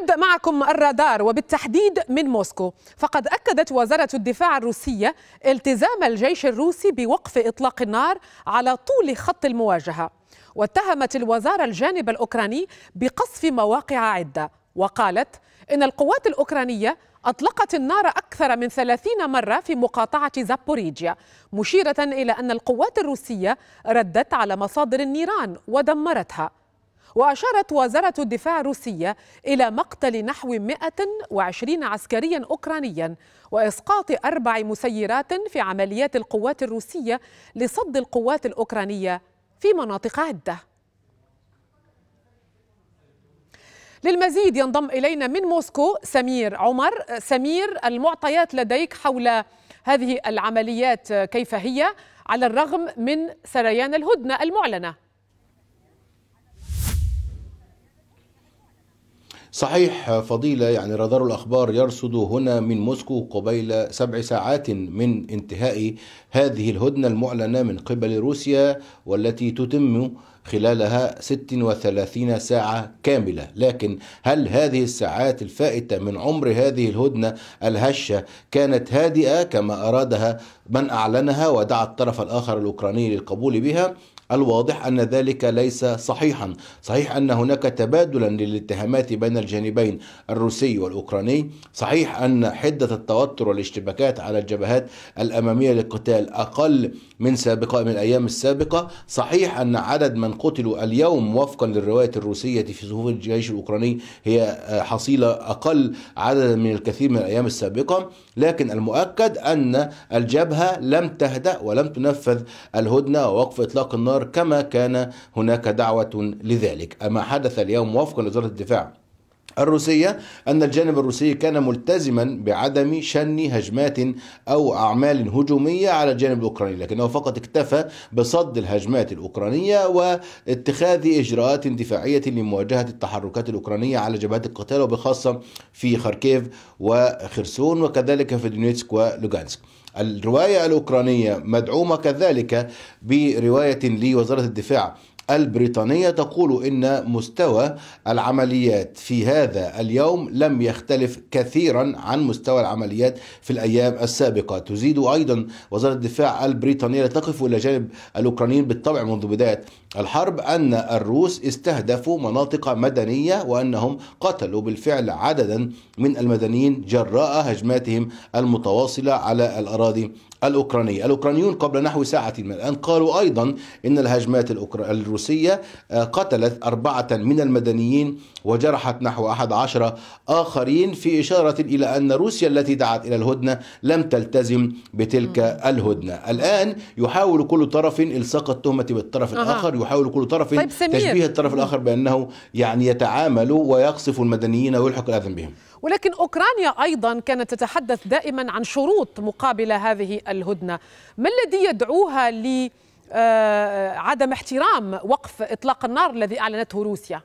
نبدأ معكم الرادار وبالتحديد من موسكو فقد أكدت وزارة الدفاع الروسية التزام الجيش الروسي بوقف إطلاق النار على طول خط المواجهة واتهمت الوزارة الجانب الأوكراني بقصف مواقع عدة وقالت إن القوات الأوكرانية أطلقت النار أكثر من ثلاثين مرة في مقاطعة زابوريجيا مشيرة إلى أن القوات الروسية ردت على مصادر النيران ودمرتها وأشارت وزارة الدفاع الروسية إلى مقتل نحو 120 عسكريا أوكرانيا وإسقاط أربع مسيرات في عمليات القوات الروسية لصد القوات الأوكرانية في مناطق عدة للمزيد ينضم إلينا من موسكو سمير عمر سمير المعطيات لديك حول هذه العمليات كيف هي على الرغم من سريان الهدنة المعلنة صحيح فضيلة يعني رادار الأخبار يرصد هنا من موسكو قبيل سبع ساعات من انتهاء هذه الهدنة المعلنة من قبل روسيا والتي تتم خلالها 36 ساعة كاملة لكن هل هذه الساعات الفائتة من عمر هذه الهدنة الهشة كانت هادئة كما أرادها من أعلنها ودعا الطرف الآخر الأوكراني للقبول بها الواضح أن ذلك ليس صحيحا صحيح أن هناك تبادلا للاتهامات بين الجانبين الروسي والأوكراني صحيح أن حدة التوتر والاشتباكات على الجبهات الأمامية للقتال أقل من سابقة من الأيام السابقة صحيح أن عدد من قتلوا اليوم وفقا للرواية الروسية في صفوف الجيش الأوكراني هي آه، حصيلة أقل عددا من الكثير من الأيام السابقة لكن المؤكد أن الجبهة لم تهدأ ولم تنفذ الهدنة ووقف إطلاق النار كما كان هناك دعوة لذلك أما حدث اليوم وفقا لوزارة الدفاع الروسية أن الجانب الروسي كان ملتزما بعدم شن هجمات أو أعمال هجومية على الجانب الأوكراني لكنه فقط اكتفى بصد الهجمات الأوكرانية واتخاذ إجراءات دفاعية لمواجهة التحركات الأوكرانية على جبهات القتال وبخاصة في خاركيف وخرسون وكذلك في دونيتسك ولوغانسك الرواية الأوكرانية مدعومة كذلك برواية لوزارة الدفاع البريطانية تقول إن مستوى العمليات في هذا اليوم لم يختلف كثيرا عن مستوى العمليات في الأيام السابقة تزيد أيضا وزارة الدفاع البريطانية تقف إلى جانب الأوكرانيين بالطبع منذ بداية الحرب أن الروس استهدفوا مناطق مدنية وأنهم قتلوا بالفعل عددا من المدنيين جراء هجماتهم المتواصلة على الأراضي الأوكرانية الأوكرانيون قبل نحو ساعة من الآن قالوا أيضا أن الهجمات الروسية آه، قتلت أربعة من المدنيين وجرحت نحو أحد عشر آخرين في إشارة إلى أن روسيا التي دعت إلى الهدنة لم تلتزم بتلك الهدنة الآن يحاول كل طرف إلصاق التهمة بالطرف الآخر ويحاول كل طرف طيب تشبيه الطرف الاخر بانه يعني يتعامل ويقصف المدنيين ويلحق الاذن بهم ولكن اوكرانيا ايضا كانت تتحدث دائما عن شروط مقابل هذه الهدنه ما الذي يدعوها ل آه، عدم احترام وقف اطلاق النار الذي اعلنته روسيا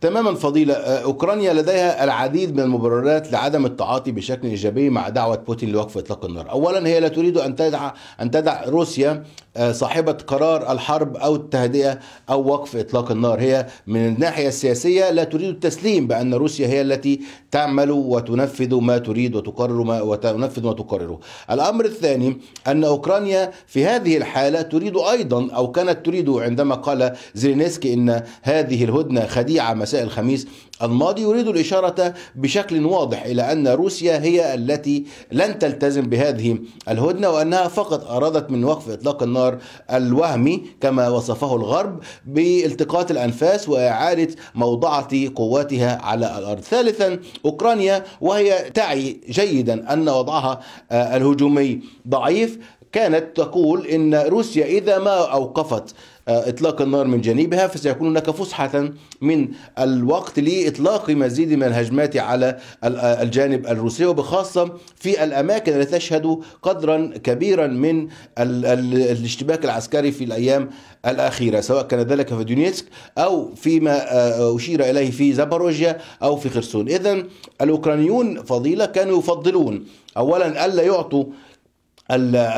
تماما فضيلة آه، أوكرانيا لديها العديد من المبررات لعدم التعاطي بشكل إيجابي مع دعوة بوتين لوقف إطلاق النار أولا هي لا تريد أن تدع أن تدع روسيا آه، صاحبة قرار الحرب أو التهدئة أو وقف إطلاق النار هي من الناحية السياسية لا تريد التسليم بأن روسيا هي التي تعمل وتنفذ ما تريد وتقرر ما وتنفذ ما تقرره الأمر الثاني أن أوكرانيا في هذه الحالة تريد أيضا أو كانت تريد عندما قال زيلينسكي أن هذه الهدنة خديعة مساء الخميس الماضي يريد الإشارة بشكل واضح إلى أن روسيا هي التي لن تلتزم بهذه الهدنة وأنها فقط أرادت من وقف إطلاق النار الوهمي كما وصفه الغرب بالتقاط الأنفاس وإعادة موضعة قواتها على الأرض ثالثا أوكرانيا وهي تعي جيدا أن وضعها آه، الهجومي ضعيف كانت تقول ان روسيا اذا ما اوقفت إطلاق النار من جانبها فسيكون هناك فسحة من الوقت لإطلاق مزيد من الهجمات على الجانب الروسي وبخاصة في الأماكن التي تشهد قدرا كبيرا من الاشتباك العسكري في الأيام الأخيرة سواء كان ذلك في دونيتسك أو فيما آه، أشير إليه في زاباروجيا أو في خرسون إذا الأوكرانيون فضيلة كانوا يفضلون أولا ألا يعطوا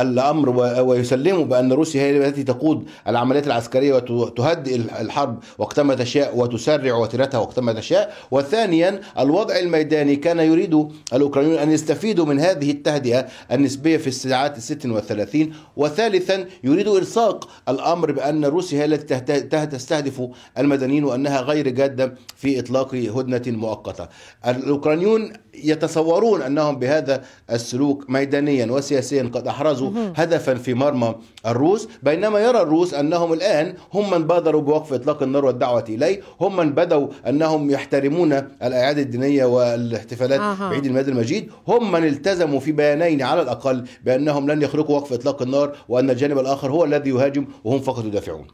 الامر ويسلموا بان روسيا هي التي تقود العمليات العسكريه وتهدئ الحرب وقتما تشاء وتسرع وتيرتها وقتما تشاء، وثانيا الوضع الميداني كان يريد الاوكرانيون ان يستفيدوا من هذه التهدئه النسبيه في الساعات ال 36 وثالثا يريد الصاق الامر بان روسيا هي التي تستهدف المدنيين وانها غير جاده في اطلاق هدنه مؤقته. الاوكرانيون يتصورون انهم بهذا السلوك ميدانيا وسياسيا قد احرزوا هدفا في مرمى الروس بينما يرى الروس انهم الان هم من بادروا بوقف اطلاق النار والدعوه اليه هم من بدوا انهم يحترمون الاعياد الدينيه والاحتفالات آه. بعيد الميلاد المجيد هم من التزموا في بيانين على الاقل بانهم لن يخرقوا وقف اطلاق النار وان الجانب الاخر هو الذي يهاجم وهم فقط يدافعون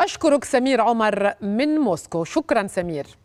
اشكرك سمير عمر من موسكو شكرا سمير